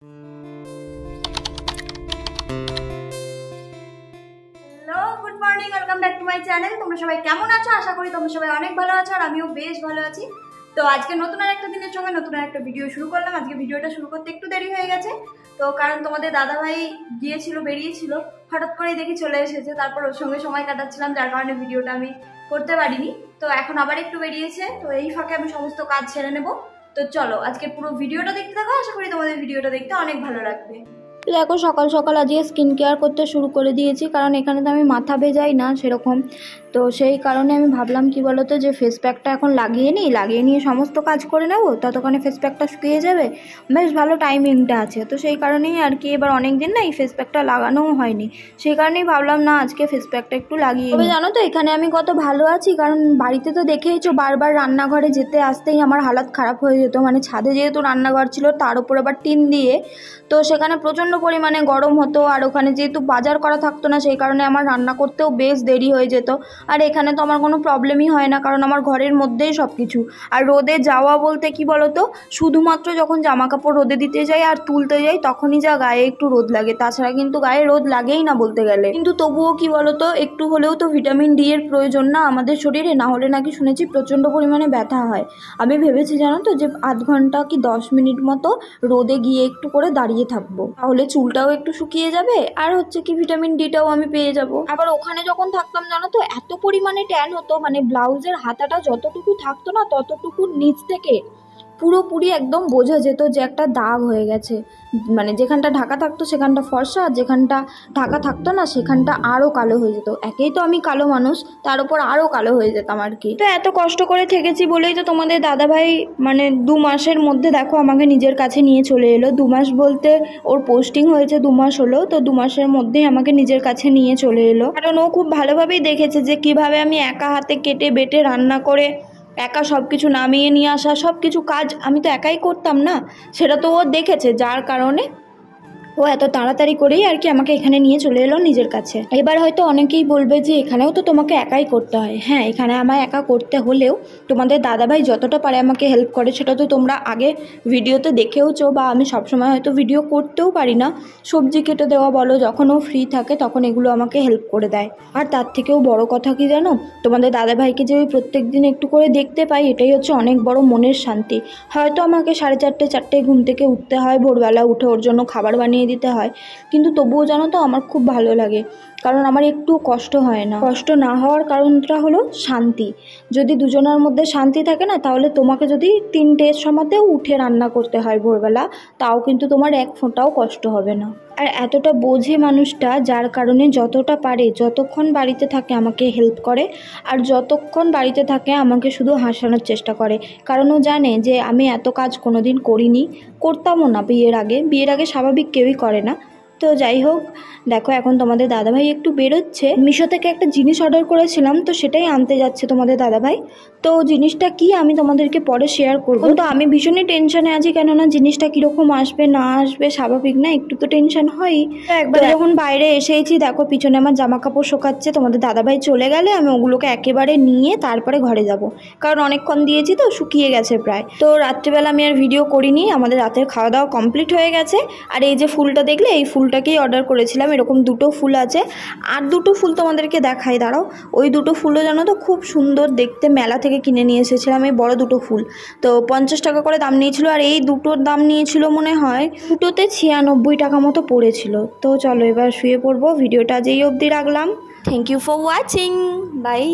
hello good morning কেমন আছো আশা করি তোমরা সবাই অনেক ভালো আছো আমিও বেশ ভালো আছি তো আজকে নতুন আর একটা দিনের সঙ্গে নতুন আর একটা ভিডিও শুরু করলাম আজকে ভিডিওটা শুরু করতে একটু দেরি হয়ে গেছে তো কারণ তোমাদের দাদাভাই গিয়েছিল বেরিয়েছিল হঠাৎ দেখি চলে এসেছে তারপর সঙ্গে সময় কাটাচ্ছিলাম যার কারণে ভিডিওটা আমি করতে পারিনি তো এখন আবার একটু বেরিয়েছে তো এই ফাঁকে আমি সমস্ত কাজ ছেড়ে নেবো তো চলো আজকে পুরো ভিডিওটা দেখতে থাকো আশা করি তোমাদের ভিডিওটা দেখতে অনেক ভালো লাগবে দেখো সকাল সকাল আজকে স্কিন কেয়ার করতে শুরু করে দিয়েছি কারণ এখানে তো আমি মাথা ভেজাই না সেরকম তো সেই কারণে আমি ভাবলাম কি বলতো যে ফেস প্যাকটা এখন লাগিয়ে নিই লাগিয়ে নিয়ে সমস্ত কাজ করে নেব ততক্ষণে ফেস প্যাকটা শুকিয়ে যাবে বেশ ভালো টাইমিংটা আছে তো সেই কারণেই আর কি এবার অনেক দিন না এই ফেস প্যাকটা লাগানোও হয়নি সেই কারণেই ভাবলাম না আজকে ফেস প্যাকটা একটু লাগিয়ে তবে জানো তো এখানে আমি কত ভালো আছি কারণ বাড়িতে তো দেখেইছো বারবার রান্নাঘরে যেতে আসতেই আমার হালাত খারাপ হয়ে যেত মানে ছাদে যেহেতু রান্নাঘর ছিল তার উপর আবার টিন দিয়ে তো সেখানে প্রচণ্ড পরিমাণে গরম হতো আর ওখানে যেহেতু বাজার করা থাকতো না সেই কারণে আমার রান্না করতেও বেশ দেরি হয়ে যেত আর এখানে তো আমার কোনো প্রবলেমই হয় না কারণ আমার ঘরের মধ্যেই সব কিছু আর রোদে যাওয়া বলতে কি বলতো শুধুমাত্র যখন জামা কাপড় রোদে দিতে যাই আর তুলতে যাই তখনই যা গায়ে একটু রোদ লাগে তাছাড়া কিন্তু গায়ে রোদ লাগেই না বলতে গেলে কিন্তু তবুও কি বলতো একটু হলেও তো ভিটামিন ডি এর প্রয়োজন না আমাদের শরীরে না হলে নাকি শুনেছি প্রচণ্ড পরিমাণে ব্যথা হয় আমি ভেবেছি জানো তো যে আধ ঘন্টা কি দশ মিনিট মতো রোদে গিয়ে একটু করে দাঁড়িয়ে থাকবো তাহলে চুলটাও একটু শুকিয়ে যাবে আর হচ্ছে কি ভিটামিন ডিটাও আমি পেয়ে যাব আবার ওখানে যখন থাকতাম জানো তো এত এত পরিমাণে ট্যান হতো মানে ব্লাউজের হাতাটা যতটুকু থাকতো না ততটুকু নিচ থেকে পুরোপুরি একদম বোঝা যেত যে একটা দাগ হয়ে গেছে মানে যেখানটা ঢাকা থাকতো সেখানটা ফর্সা আর যেখানটা ঢাকা থাকতো না সেখানটা আরও কালো হয়ে যেত একেই তো আমি কালো মানুষ তার উপর আরও কালো হয়ে যেতাম আর কি তো এত কষ্ট করে থেকেছি বলেই তো তোমাদের দাদাভাই মানে দু মাসের মধ্যে দেখো আমাকে নিজের কাছে নিয়ে চলে এলো দু মাস বলতে ওর পোস্টিং হয়েছে দু মাস হলো তো দু মাসের মধ্যেই আমাকে নিজের কাছে নিয়ে চলে এলো কারণ ও খুব ভালোভাবেই দেখেছে যে কিভাবে আমি একা হাতে কেটে বেটে রান্না করে একা সব কিছু নামিয়ে নিয়ে আসা সব কিছু কাজ আমি তো একাই করতাম না সেটা তো ও দেখেছে যার কারণে ও এত তাড়াতাড়ি করেই আর কি আমাকে এখানে নিয়ে চলে এলো নিজের কাছে এবার হয়তো অনেকেই বলবে যে এখানেও তো তোমাকে একাই করতে হয় হ্যাঁ এখানে আমায় একা করতে হলেও তোমাদের দাদাভাই যতটা পারে আমাকে হেল্প করে সেটা তো তোমরা আগে ভিডিওতে দেখেওছো বা আমি সবসময় হয়তো ভিডিও করতেও পারি না সবজি কেটে দেওয়া বলো যখন ও ফ্রি থাকে তখন এগুলো আমাকে হেল্প করে দেয় আর তার থেকেও বড় কথা কি জানো তোমাদের দাদাভাইকে যে ওই প্রত্যেক দিন একটু করে দেখতে পাই এটাই হচ্ছে অনেক বড় মনের শান্তি হয়তো আমাকে সাড়ে চারটে চারটে ঘুম থেকে উঠতে হয় ভোরবেলা উঠে ওর জন্য খাবার বানিয়ে দিতে হয় কিন্তু তবুও জানো তো আমার খুব ভালো লাগে কারণ আমার একটু কষ্ট হয় না কষ্ট না হওয়ার কারণটা হলো শান্তি যদি দুজনের মধ্যে শান্তি থাকে না তাহলে তোমাকে যদি তিনটে সময়তেও উঠে রান্না করতে হয় ভোরবেলা তাও কিন্তু তোমার এক ফোঁটাও কষ্ট হবে না আর এতটা বোঝে মানুষটা যার কারণে যতটা পারে যতক্ষণ বাড়িতে থাকে আমাকে হেল্প করে আর যতক্ষণ বাড়িতে থাকে আমাকে শুধু হাসানোর চেষ্টা করে কারণ ও জানে যে আমি এত কাজ কোনোদিন করিনি করতামও না বিয়ের আগে বিয়ের আগে স্বাভাবিক কেউই করে না তো যাই হোক দেখো এখন তোমাদের দাদাভাই একটু বেরোচ্ছে মিশো থেকে একটা জিনিস অর্ডার করেছিলাম তো সেটাই আনতে যাচ্ছে তোমাদের দাদাভাই তো জিনিসটা কি আমি তোমাদেরকে পরে শেয়ার করবো তো আমি ভীষণই টেনশনে আছি কেননা জিনিসটা কীরকম আসবে না আসবে স্বাভাবিক না একটু তো টেনশন হয়ই একবার যখন বাইরে এসেছি দেখো পিছনে আমার জামা কাপড় শোকাচ্ছে তোমাদের দাদাভাই চলে গেলে আমি ওগুলোকে একেবারে নিয়ে তারপরে ঘরে যাব কারণ অনেকক্ষণ দিয়েছি তো শুকিয়ে গেছে প্রায় তো রাত্রিবেলা আমি আর ভিডিও করিনি আমাদের রাতের খাওয়া দাওয়া কমপ্লিট হয়ে গেছে আর এই যে ফুলটা দেখলে এই ফুল ফুলটাকেই অর্ডার করেছিলাম এরকম দুটো ফুল আছে আর দুটো ফুল তোমাদেরকে দেখাই দাঁড়াও ওই দুটো ফুলও জানো তো খুব সুন্দর দেখতে মেলা থেকে কিনে নিয়ে এসেছিলাম এই বড় দুটো ফুল তো পঞ্চাশ টাকা করে দাম নিয়েছিল আর এই দুটোর দাম নিয়েছিল মনে হয় দুটোতে ছিয়ানব্বই টাকা মতো পড়েছিল তো চলো এবার শুয়ে পড়বো ভিডিওটা যেই অবধি রাখলাম thank you for watching by